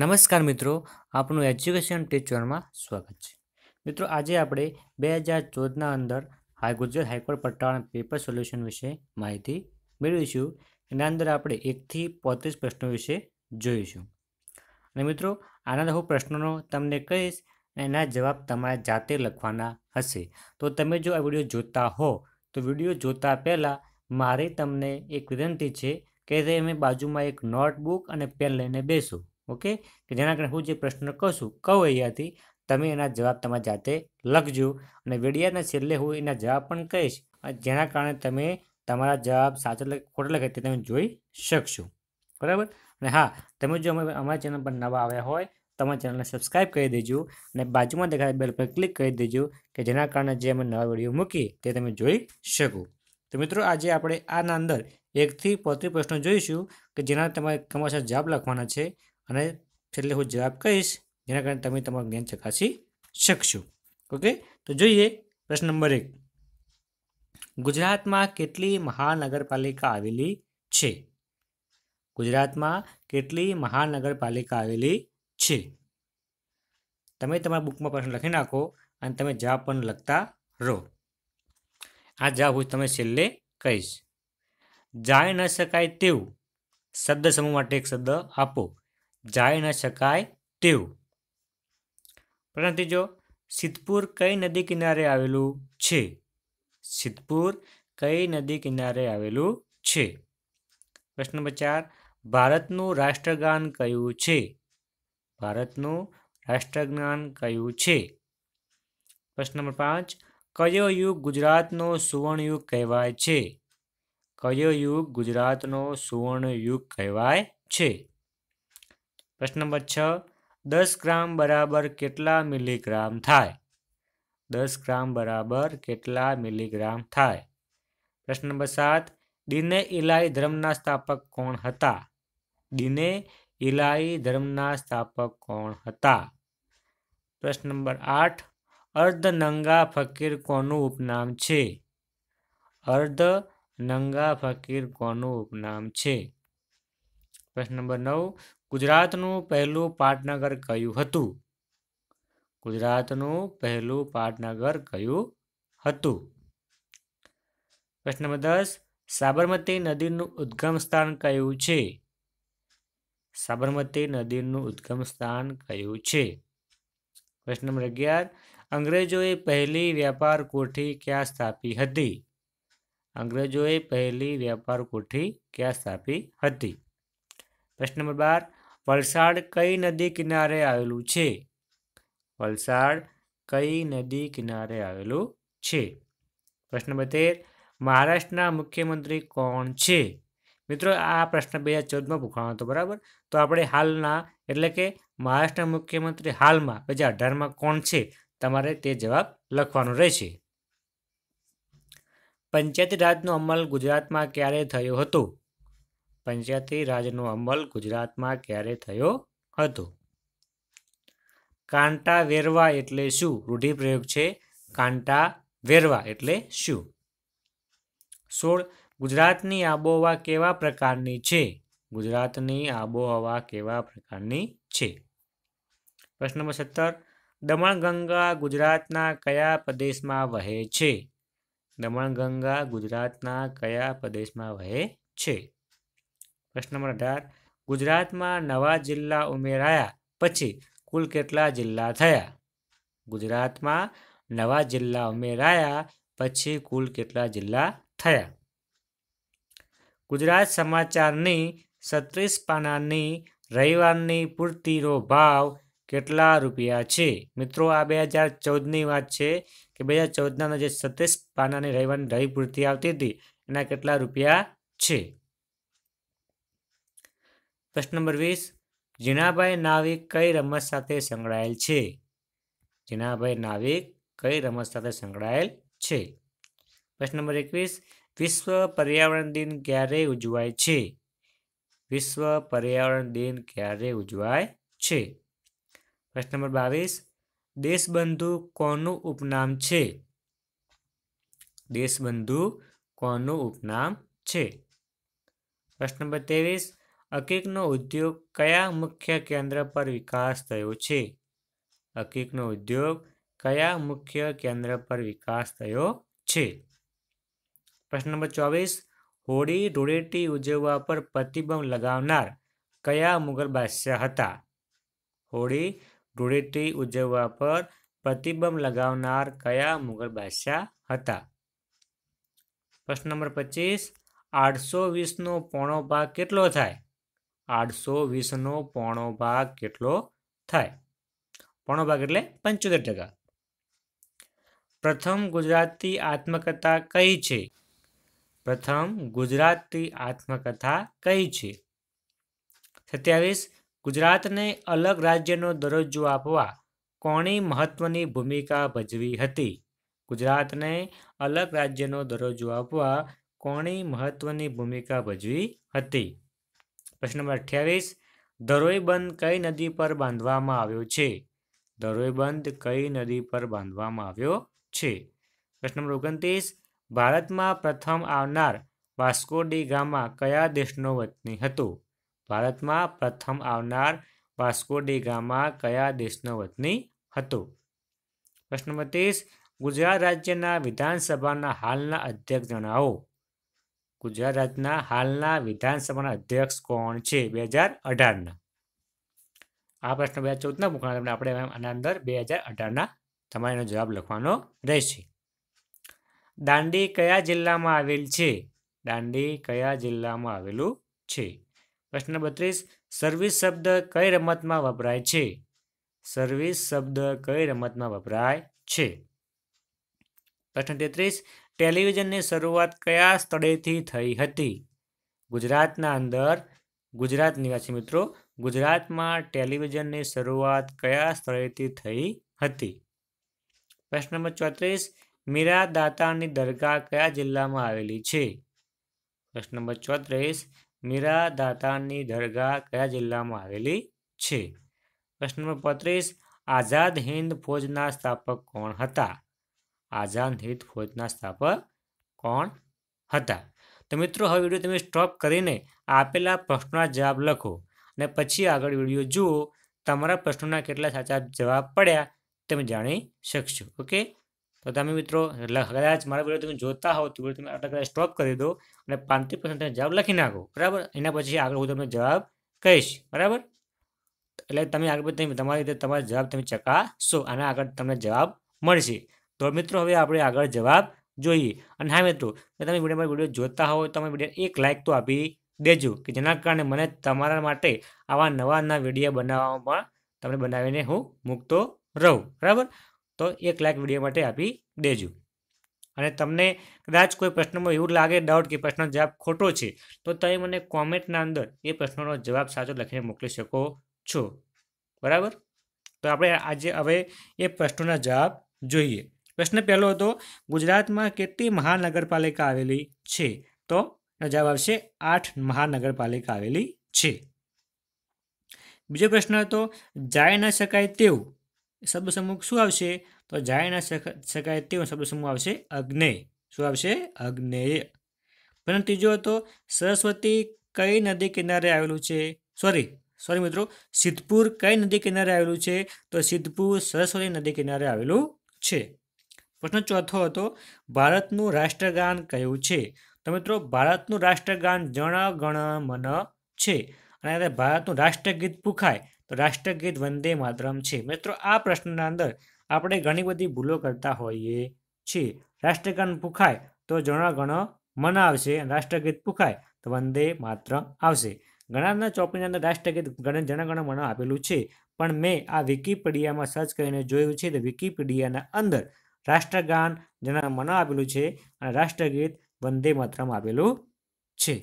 નમસ્કાર મિત્રો આપનું એજ્યુકેશન ટીચરમાં સ્વાગત છે મિત્રો આજે આપણે બે હજાર ચૌદના અંદર હાઈ ગુજરાત હાઈકોર્ટ પટ્ટાના પેપર સોલ્યુશન વિશે માહિતી મેળવીશું એના અંદર આપણે એકથી પોત્રીસ પ્રશ્નો વિશે જોઈશું અને મિત્રો આના હું પ્રશ્નોનો તમને કહીશ એના જવાબ તમારે જાતે લખવાના હશે તો તમે જો આ વિડીયો જોતા હો તો વિડીયો જોતા પહેલાં મારી તમને એક વિનંતી છે કે તમે બાજુમાં એક નોટબુક અને પેન લઈને બેસો ઓકે કે જેના કારણે હું જે પ્રશ્ન કહું કહું અહીંયાથી તમે એના જવાબ તમારી જાતે લખજો અને વિડિયાના છેલ્લે હું એના જવાબ પણ કહીશ જેના કારણે તમે તમારા જવાબ સાચો લખે ખોટો લખે તે તમે જોઈ શકશો બરાબર અને હા તમે જો અમે અમારા ચેનલ પર નવા આવ્યા હોય તમારા ચેનલને સબસ્ક્રાઈબ કરી દેજો અને બાજુમાં દેખાય બેલ પર ક્લિક કરી દેજો કે જેના કારણે જે અમે નવા વિડીયો મૂકીએ તે તમે જોઈ શકો તો મિત્રો આજે આપણે આના અંદર એકથી પોત્રીસ પ્રશ્નો જોઈશું કે જેના તમારે તમારા જવાબ લખવાના છે અને છેલ્લે હું જવાબ કહીશ જેના કારણે તમે તમારું જ્ઞાન ચકાસી શકશો ઓકે તો જોઈએ પ્રશ્ન નંબર એક ગુજરાતમાં કેટલી મહાનગરપાલિકા આવેલી છે ગુજરાતમાં કેટલી મહાનગરપાલિકા આવેલી છે તમે તમારા બુકમાં પ્રશ્ન લખી નાખો અને તમે જવાબ પણ લખતા રહો આ જવાબ હું તમે છેલ્લે કહીશ જાણી ન શકાય તેવું શબ્દ સમૂહ માટે એક શબ્દ આપો જાય ન શકાય તેવું પ્રશ્ન ત્રીજો સિદ્ધપુર કઈ નદી કિનારે આવેલું છે સિદ્ધપુર કઈ નદી કિનારે આવેલું છે પ્રશ્ન નંબર ચાર ભારતનું રાષ્ટ્રગાન કયું છે ભારતનું રાષ્ટ્રગાન કયું છે પ્રશ્ન નંબર પાંચ કયો યુગ ગુજરાતનો સુવર્ણ યુગ કહેવાય છે કયો યુગ ગુજરાતનો સુવર્ણ યુગ કહેવાય છે પ્રશ્ન નંબર છ દસ ગ્રામ બરાબર કેટલા મિલીગ્રામ થાય દસ ગ્રામ બરાબર કેટલા મિલીગ્રામ થાય પ્રશ્ન નંબર સાત દિને ઇલાઈ ધર્મના સ્થાપક કોણ હતા દિને ઇલાઈ ધર્મના સ્થાપક કોણ હતા પ્રશ્ન નંબર આઠ અર્ધ નંગા ફકીર કોનું ઉપનામ છે અર્ધ નંગા ફકીર કોનું ઉપનામ છે પ્રશ્ન નંબર નવ ગુજરાતનું પહેલું પાટનગર કયું હતું ગુજરાતનું પહેલું પાટનગર કયું હતું પ્રશ્ન નંબર દસ સાબરમતી નદીનું ઉદ્ગમ સ્થાન કયું છે સાબરમતી નદીનું ઉદ્ગમ સ્થાન કયું છે પ્રશ્ન નંબર અગિયાર અંગ્રેજોએ પહેલી વ્યાપાર કોઠી ક્યાં સ્થાપી હતી અંગ્રેજોએ પહેલી વ્યાપાર કોઠી ક્યાં સ્થાપી હતી પ્રશ્ન નંબર બાર વલસાડ કઈ નદી કિનારે આવેલું છે વલસાડ કઈ નદી કિનારે આવેલું છે પ્રશ્ન બતેર મહારાષ્ટ્રના મુખ્યમંત્રી કોણ છે મિત્રો આ પ્રશ્ન બે હજાર ચૌદમાં પૂછવાનો હતો બરાબર તો આપણે હાલના એટલે કે મહારાષ્ટ્રના મુખ્યમંત્રી હાલમાં બે હજાર અઢારમાં કોણ છે તમારે તે જવાબ લખવાનો રહેશે પંચાયતી રાજનો અમલ ગુજરાતમાં ક્યારે થયો હતો પંચાયતી રાજનો અમલ ગુજરાતમાં ક્યારે થયો હતો કાંટા વેરવા એટલે શું રૂઢિપ્રયોગ છે કાંટા વેરવા એટલે શું સોળ ગુજરાતની આબોહવા કેવા પ્રકારની છે ગુજરાતની આબોહવા કેવા પ્રકારની છે પ્રશ્ન નંબર સત્તર દમણગંગા ગુજરાતના કયા પ્રદેશમાં વહે છે દમણગંગા ગુજરાતના કયા પ્રદેશમાં વહે છે પ્રશ્ન નંબર અઢાર ગુજરાતમાં નવા જિલ્લા ઉમેરાયા પછી કુલ કેટલા જિલ્લા થયા ગુજરાતમાં નવા જિલ્લા ઉમેરાયા પછી કુલ કેટલા જિલ્લા થયા ગુજરાત સમાચારની સત્રીસ પાનાની રવિવારની પૂર્તિનો ભાવ કેટલા રૂપિયા છે મિત્રો આ બે હજાર ચૌદની વાત છે કે બે હજાર ચૌદના જે છત્રીસ પાનાની રવિવારની રવિ પૂર્તિ આવતી હતી એના કેટલા રૂપિયા છે પ્રશ્ન નંબર વીસ જીનાભાઈ નાવિક કઈ રમત સાથે સંકળાયેલ છે જીનાભાઈ નાવિક કઈ રમત સાથે સંકળાયેલ છે પ્રશ્ન નંબર એકવીસ વિશ્વ પર્યાવરણ દિન ક્યારે ઉજવાય છે વિશ્વ પર્યાવરણ દિન ક્યારે ઉજવાય છે પ્રશ્ન નંબર બાવીસ દેશબંધુ કોનું ઉપનામ છે દેશબંધુ કોનું ઉપનામ છે પ્રશ્ન નંબર ત્રેવીસ હકીકનો ઉદ્યોગ કયા મુખ્ય કેન્દ્ર પર વિકાસ થયો છે હકીકનો ઉદ્યોગ કયા મુખ્ય કેન્દ્ર પર વિકાસ થયો છે પ્રશ્ન નંબર ચોવીસ હોળી ધૂળેટી ઉજવવા પર પ્રતિબંધ લગાવનાર કયા મુગલ બાદશાહ હતા હોળી ધૂળેટી ઉજવવા પર પ્રતિબંધ લગાવનાર કયા મુગલ બાદશાહ હતા પ્રશ્ન નંબર પચીસ આઠસો વીસનો પોણો ભાગ કેટલો થાય આઠસો વીસનો પોણો ભાગ કેટલો થાય પોણો ભાગ એટલે પંચોતેર ટકા પ્રથમ ગુજરાતી આત્મકથા કઈ છે પ્રથમ ગુજરાતી આત્મકથા કઈ છે સત્યાવીસ ગુજરાતને અલગ રાજ્યનો દરજ્જો આપવા કોણી મહત્વની ભૂમિકા ભજવી હતી ગુજરાતને અલગ રાજ્યનો દરજ્જો આપવા કોણી મહત્વની ભૂમિકા ભજવી હતી પ્રશ્ન નંબર અઠ્યાવીસ ધરોઈ બંધ કઈ નદી પર બાંધવામાં આવ્યો છે ધરોઈ બંધ કઈ નદી પર બાંધવામાં આવ્યો છે પ્રશ્ન નંબર ઓગણત્રીસ ભારતમાં પ્રથમ આવનાર વાસ્કો ડી ગામા કયા દેશનો વતની હતો ભારતમાં પ્રથમ આવનાર વાસ્કો ડી ગામા કયા દેશનો વતની હતો પ્રશ્ન નંબર ત્રીસ ગુજરાત રાજ્યના વિધાનસભાના હાલના અધ્યક્ષ જણાવો ગુજરાત રાજ્યના હાલના વિધાનસભાના અધ્યક્ષ કોણ છે બે હજાર અઢારના આ પ્રશ્ન બે હજાર ચૌદના મૂકવાના તમને આપણે આના અંદર બે હજાર અઢારના તમારે એનો જવાબ લખવાનો રહેશે દાંડી કયા જિલ્લામાં આવેલ છે દાંડી કયા જિલ્લામાં આવેલું છે પ્રશ્ન બત્રીસ સર્વિસ શબ્દ કઈ રમતમાં વપરાય છે સર્વિસ શબ્દ કઈ રમતમાં વપરાય છે પ્રશ્ન તેત્રીસ ટેલિવિઝનની શરૂઆત કયા સ્થળેથી થઈ હતી ગુજરાતના અંદર ગુજરાત નિવાસી મિત્રો ગુજરાતમાં ટેલિવિઝનની શરૂઆત કયા સ્થળેથી થઈ હતી પ્રશ્ન નંબર ચોત્રીસ મીરા દાતાની દરગાહ કયા જિલ્લામાં આવેલી છે પ્રશ્ન નંબર ચોત્રીસ મીરા દાતાની દરગાહ કયા જિલ્લામાં આવેલી છે પ્રશ્ન નંબર પાંત્રીસ આઝાદ હિન્દ ફોજના સ્થાપક કોણ હતા આઝાદ હિત ફોજના સ્થાપક કોણ હતા તો મિત્રો હવે વિડીયો તમે સ્ટોપ કરીને આપેલા પ્રશ્નોના જવાબ લખો અને પછી આગળ વિડીયો જુઓ તમારા પ્રશ્નોના કેટલા સાચા જવાબ પડ્યા તમે જાણી શકશો ઓકે તો તમે મિત્રો કદાચ મારા વિડીયો તમે જોતા હોવ તો તમે આટલા કદાચ સ્ટોપ કરી દો અને પાંત્રીસ પર્સન્ટ જવાબ લખી નાખો બરાબર એના પછી આગળ હું તમને જવાબ કહીશ બરાબર એટલે તમે આગળ તમે તમારી રીતે તમારો જવાબ તમે ચકાસો આના આગળ તમને જવાબ મળશે તો મિત્રો હવે આપણે આગળ જવાબ જોઈએ અને હા મિત્રો તમે વિડીયોમાં વિડીયો જોતા હોવ તમે વિડીયો એક લાઇક તો આપી દેજો કે જેના કારણે મને તમારા માટે આવા નવા નવા વિડીયો બનાવવામાં પણ તમને બનાવીને હું મૂકતો રહું બરાબર તો એક લાઇક વિડીયો માટે આપી દેજો અને તમને કદાચ કોઈ પ્રશ્નમાં એવું લાગે ડાઉટ કે પ્રશ્નનો જવાબ ખોટો છે તો તમે મને કોમેન્ટના અંદર એ પ્રશ્નોનો જવાબ સાચો લખીને મોકલી શકો છો બરાબર તો આપણે આજે હવે એ પ્રશ્નોના જવાબ જોઈએ પ્રશ્ન પહેલો હતો ગુજરાતમાં કેટલી મહાનગરપાલિકા આવેલી છે તો જવાબ આવશે આઠ મહાનગરપાલિકા આવેલી છે બીજો પ્રશ્ન હતો જાય ન શકાય તેવું શબ્દ સમૂહ શું આવશે તો જાય ન શકાય તેવો શબ્દ સમૂહ આવશે અગ્નેય શું આવશે અગ્નેય પ્રશ્ન ત્રીજો હતો સરસ્વતી કઈ નદી કિનારે આવેલું છે સોરી સોરી મિત્રો સિદ્ધપુર કઈ નદી કિનારે આવેલું છે તો સિદ્ધપુર સરસ્વતી નદી કિનારે આવેલું છે પ્રશ્ન ચોથો હતો ભારતનું રાષ્ટ્રગાન કયું છે તો મિત્રો ભારતનું રાષ્ટ્રગાન જણ ગણ મન છે અને ભારતનું રાષ્ટ્રગીત પૂછાય તો રાષ્ટ્રગીત વંદે માતરમ છે મિત્રો આ પ્રશ્નના અંદર આપણે ઘણી બધી ભૂલો કરતા હોઈએ છીએ રાષ્ટ્રગાન પુખાય તો જણ ગણ મન આવશે અને રાષ્ટ્રગીત પુખાય તો વંદે માતરમ આવશે ઘણાના ચોપડીની અંદર રાષ્ટ્રગીત ગણ જનગણ મન આપેલું છે પણ મેં આ વિકીપીડિયામાં સર્ચ કરીને જોયું છે તો વિકીપીડિયાના અંદર રાષ્ટ્રગાન જનગણમન આપેલું છે અને રાષ્ટ્રગીત વંદે માત્રમ આવેલું છે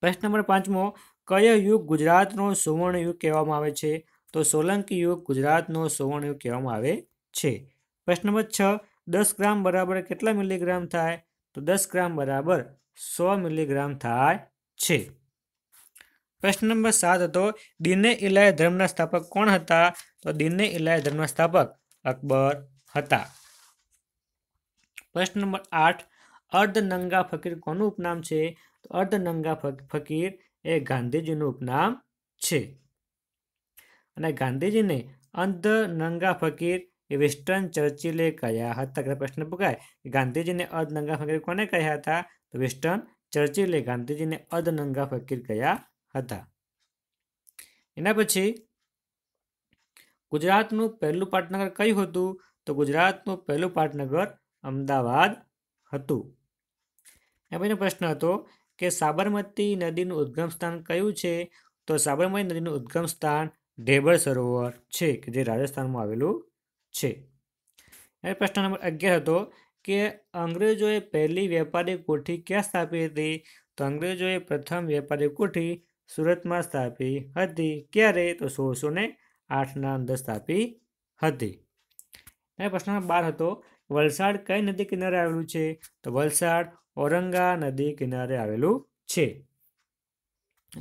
પ્રશ્ન નંબર પાંચમો કયો યુગ ગુજરાતનો સુવર્ણ યુગ કહેવામાં આવે છે તો સોલંકી યુગ ગુજરાતનો સુવર્ણ યુગ કહેવામાં આવે છે પ્રશ્ન નંબર છ દસ ગ્રામ બરાબર કેટલા મિલીગ્રામ થાય તો દસ ગ્રામ બરાબર સો મિલીગ્રામ થાય છે પ્રશ્ન નંબર સાત હતો દિને ઇલાય ધર્મના સ્થાપક કોણ હતા તો દિને ઇલાય ધર્મના સ્થાપક અકબર હતા પ્રશ્ન નંબર આઠ અર્ધનંગા ફકીર કોનું ઉપનામ છે તો અર્ધનંગા ફકીર એ ગાંધીજીનું ઉપનામ છે અને ગાંધીજીને અર્ધનંગા ફકીર એ વેસ્ટર્ન ચર્ચિલે કહ્યા હતા પ્રશ્ન પૂછાય ગાંધીજીને અર્ધનંગા ફકીર કોને કહ્યા હતા તો વેસ્ટર્ન ચર્ચિલે ગાંધીજીને અર્ધનંગા ફકીર કહ્યા હતા એના પછી ગુજરાતનું પહેલું પાટનગર કયું હતું તો ગુજરાતનું પહેલું પાટનગર અમદાવાદ હતું એ પછીનો પ્રશ્ન હતો કે સાબરમતી નદીનું ઉદ્ગમ સ્થાન કયું છે તો સાબરમતી નદીનું ઉદ્ગમ સ્થાન ઢેબળ સરોવર છે કે જે રાજસ્થાનમાં આવેલું છે એ પ્રશ્ન નંબર અગિયાર હતો કે અંગ્રેજોએ પહેલી વેપારી કોઠી ક્યાં સ્થાપી હતી તો અંગ્રેજોએ પ્રથમ વેપારી કોઠી સુરતમાં સ્થાપી હતી ક્યારે તો સોળસો ને આઠના અંદર સ્થાપી હતી અને પ્રશ્ન નંબર બાર હતો વલસાડ કઈ નદી કિનારે આવેલું છે તો વલસાડ ઔરંગા નદી કિનારે આવેલું છે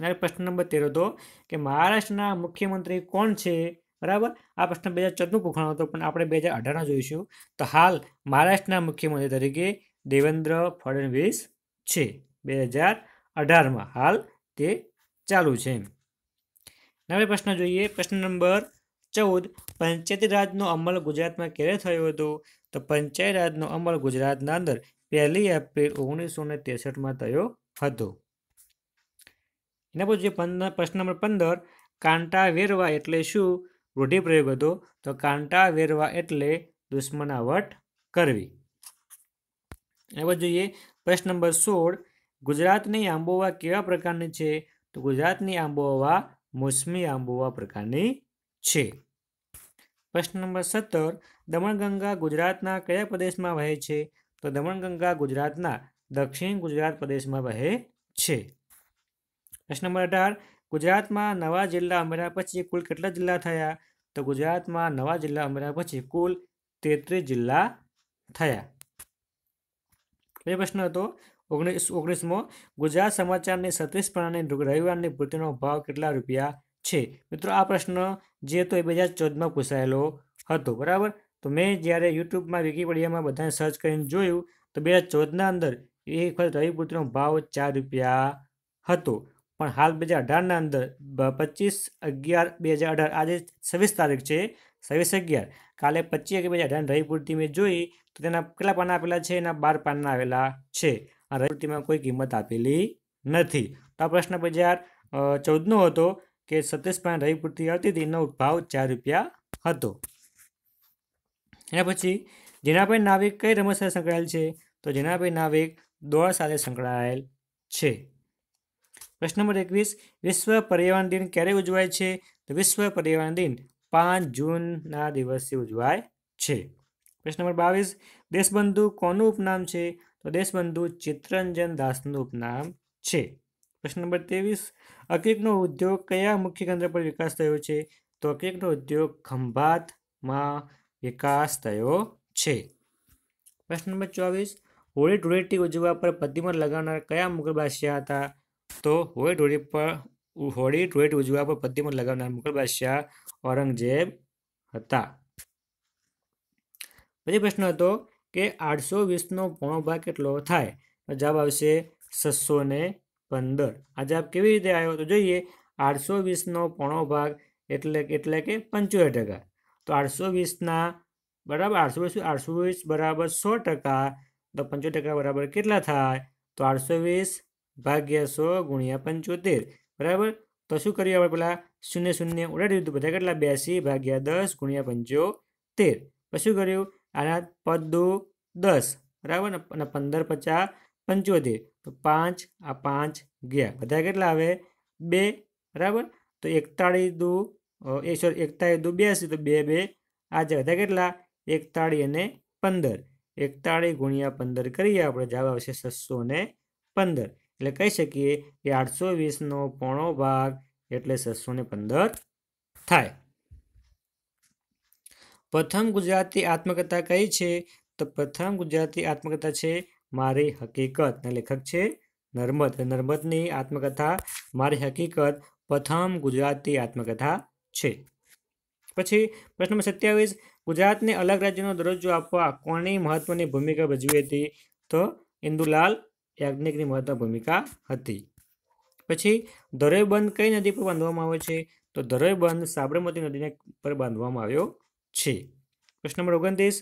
અને પ્રશ્ન નંબર તેર હતો કે મહારાષ્ટ્રના મુખ્યમંત્રી કોણ છે બરાબર આ પ્રશ્ન બે હજાર ચૌદનું પૂખણો હતો પણ આપણે બે હજાર અઢારનો જોઈશું તો હાલ મહારાષ્ટ્રના મુખ્યમંત્રી તરીકે દેવેન્દ્ર ફડણવીસ છે બે હજાર અઢારમાં હાલ તે ચાલુ છે એમ નવે પ્રશ્ન જોઈએ પ્રશ્ન નંબર ચૌદ પંચાયતી રાજનો અમલ ગુજરાતમાં ક્યારે થયો હતો તો પંચાયત રાજનો અમલ ગુજરાતના અંદર પહેલી એપ્રિલ ઓગણીસો ને ત્રેસઠમાં થયો હતો એના પછી પ્રશ્ન નંબર પંદર કાંટા વેરવા એટલે શું રૂઢિપ્રયોગ હતો તો કાંટા વેરવા એટલે દુશ્મનાવટ કરવી એના પછી જોઈએ પ્રશ્ન નંબર સોળ ગુજરાતની આંબોવા કેવા પ્રકારની છે તો ગુજરાતની આંબોવા મોસમી આંબોવા પ્રકારની છે પ્રશ્ન નંબર સત્તર દમણગંગા ગુજરાતના કયા પ્રદેશમાં વહે છે તો દમણગંગા ગુજરાતના દક્ષિણ ગુજરાત પ્રદેશમાં વહે છે પ્રશ્ન નંબર અઢાર ગુજરાતમાં નવા જિલ્લા ઉમેર્યા પછી કુલ કેટલા જિલ્લા થયા તો ગુજરાતમાં નવા જિલ્લા ઉમેર્યા પછી કુલ તેત્રીસ જિલ્લા થયા એ પ્રશ્ન હતો ઓગણીસ ઓગણીસમો ગુજરાત સમાચારની સતીશ રવિવારની પૂર્તિનો ભાવ કેટલા રૂપિયા છે મિત્રો આ પ્રશ્ન જે હતો એ બે હજાર ચૌદમાં પૂછાયેલો હતો બરાબર તો મેં જ્યારે યુટ્યુબમાં વિકીપીડિયામાં બધાને સર્ચ કરીને જોયું તો બે હજાર ચૌદના અંદર એક વખત રવિપુત્રનો ભાવ ચાર રૂપિયા હતો પણ હાલ બે હજાર અઢારના અંદર પચીસ અગિયાર બે હજાર અઢાર આજે છવ્વીસ તારીખ છે છવ્વીસ અગિયાર કાલે પચીસ અગિયાર બે હજાર અઢાર રવિ પૂર્તિ મેં જોઈ તો તેના કેટલા પાના આપેલા છે એના બાર પાના આવેલા છે આ રજૂઆતીમાં કોઈ કિંમત આપેલી નથી આ પ્રશ્ન બજાર ચૌદનો હતો કે સત્યાવીસ પોઈન્ટ રવિ પૂરતી આવતી હતી એનો ભાવ ચાર રૂપિયા હતો એના પછી જીનાભાઈ નાવિક કઈ રમત સાથે સંકળાયેલ છે તો જીનાભાઈ નાવિક દોડ સાથે સંકળાયેલ છે પ્રશ્ન નંબર એકવીસ વિશ્વ પર્યાવરણ દિન ક્યારે ઉજવાય છે તો વિશ્વ પર્યાવરણ દિન પાંચ જૂનના દિવસથી ઉજવાય છે પ્રશ્ન નંબર બાવીસ દેશબંધુ કોનું ઉપનામ છે તો દેશબંધુ ચિત્તરંજન દાસનું ઉપનામ છે પ્રશ્ન નંબર ત્રેવીસ અકીકનો ઉદ્યોગ કયા મુખ્ય કેન્દ્ર પર વિકાસ થયો છે તો અકીકનો ઉદ્યોગ ખંભાતમાં વિકાસ થયો છે પ્રશ્ન નંબર ચોવીસ હોળી ધૂળેટી ઉજવવા પર પ્રતિમા લગાવનાર કયા મુગલ બાદશાહ હતા તો હોળી ધૂળી પર હોળી ધૂળેટી ઉજવવા પર પ્રતિમા લગાવનાર મુગલ બાદશાહ ઔરંગઝેબ હતા પછી પ્રશ્ન હતો કે આઠસો વીસનો પોણો ભાગ કેટલો થાય તો જવાબ આવશે છસો ને પંદર આ જવાબ કેવી રીતે આવ્યો તો જોઈએ આઠસો વીસનો પોણો ભાગ એટલે એટલે કે પંચોતેર ટકા તો આઠસો વીસના બરાબર આઠસો વીસ આઠસો વીસ બરાબર સો ટકા તો પંચોતેર ટકા બરાબર કેટલા થાય તો આઠસો વીસ ભાગ્યા સો ગુણ્યા પંચોતેર બરાબર તો શું કર્યું આપણે પેલા શૂન્ય શૂન્ય ઉડાડી દીધું બધા કેટલા બ્યાસી ભાગ્યા દસ ગુણ્યા પંચોતેર પછી કર્યું આના પદ દો દસ બરાબર ને અને પંદર પચાસ પંચોતેર તો પાંચ આ પાંચ ગયા બધા કેટલા આવે બે બરાબર તો એકતાળી દુ એ સોરી એકતાળીસ દુ બ્યાસી તો બે બે આજે બધા કેટલા એકતાળી અને પંદર એકતાળી ગુણ્યા પંદર કરીએ આપણે જવાબ આવશે છસો ને પંદર એટલે કહી શકીએ કે આઠસો વીસનો પોણો ભાગ એટલે છસો ને પંદર થાય પ્રથમ ગુજરાતી આત્મકથા કઈ છે તો પ્રથમ ગુજરાતી આત્મકથા છે મારી હકીકત લેખક છે નર્મદ નર્મદની આત્મકથા મારી હકીકત પ્રથમ ગુજરાતી આત્મકથા છે પછી પ્રશ્ન નંબર સત્યાવીસ ગુજરાતને અલગ રાજ્યનો દરજ્જો આપવા કોની મહત્વની ભૂમિકા ભજવી હતી તો ઇન્દુલાલ યાજ્ઞિકની મહત્વ ભૂમિકા હતી પછી ધરોઈ બંધ કઈ નદી પર બાંધવામાં આવે છે તો ધરોઈ બંધ સાબરમતી નદીને પર બાંધવામાં આવ્યો છે પ્રશ્ન નંબર ઓગણત્રીસ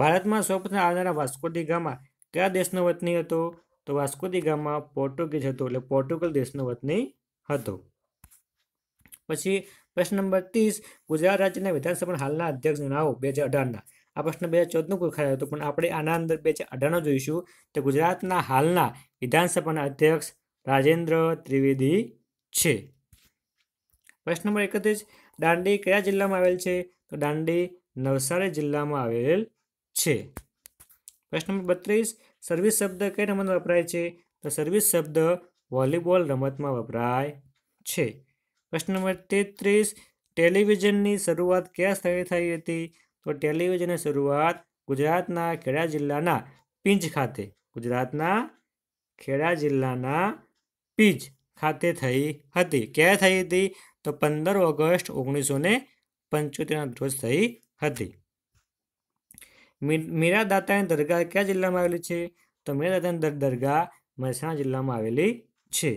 ભારતમાં સૌપ્રથમ આવનારા વાસ્કોદી ગામા કયા દેશનો વતની હતો તો વાસ્કોદી ગામા પોર્ટુગીઝ હતો એટલે પોર્ટુગલ દેશનો વતની હતો પછી પ્રશ્ન નંબર ત્રીસ ગુજરાત રાજ્યના વિધાનસભાના હાલના અધ્યક્ષ જણાવો બે હજાર અઢારના આ પ્રશ્ન બે હજાર ચૌદનું પૂછાયો હતો પણ આપણે આના અંદર બે હજાર અઢારનો જોઈશું તો ગુજરાતના હાલના વિધાનસભાના અધ્યક્ષ રાજેન્દ્ર ત્રિવેદી છે પ્રશ્ન નંબર એકત્રીસ દાંડી કયા જિલ્લામાં આવેલ છે તો દાંડી નવસારી જિલ્લામાં આવેલ છે પ્રશ્ન નંબર બત્રીસ સર્વિસ શબ્દ કઈ રમતમાં વપરાય છે તો સર્વિસ શબ્દ વોલીબોલ રમતમાં વપરાય છે પ્રશ્ન નંબર તેત્રીસ ટેલિવિઝનની શરૂઆત કયા સ્થળે થઈ હતી તો ટેલિવિઝનની શરૂઆત ગુજરાતના ખેડા જિલ્લાના પીંજ ખાતે ગુજરાતના ખેડા જિલ્લાના પીજ ખાતે થઈ હતી ક્યાં થઈ હતી તો પંદર ઓગસ્ટ ઓગણીસો ને પંચોતેરના રોજ થઈ હતી મીરા દાતાની દરગાહ કયા જિલ્લામાં આવેલી છે તો મીરા દાતાની દરગાહ મહેસાણા જિલ્લામાં આવેલી છે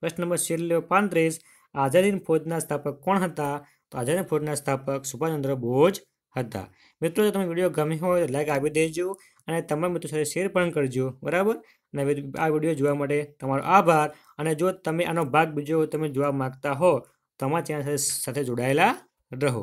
પ્રશ્ન નંબર છેલ્લો પાંત્રીસ આઝાદીન ફોજના સ્થાપક કોણ હતા તો આઝાદી ફોજના સ્થાપક સુભાષચંદ્ર બોઝ હતા મિત્રો જો તમે વિડીયો ગમ્યો હોય તો લાઇક આપી દેજો અને તમારા મિત્રો સાથે શેર પણ કરજો બરાબર અને આ વિડીયો જોવા માટે તમારો આભાર અને જો તમે આનો ભાગ બીજો તમે જોવા માગતા હો તમારા ચેનલ સાથે જોડાયેલા રહો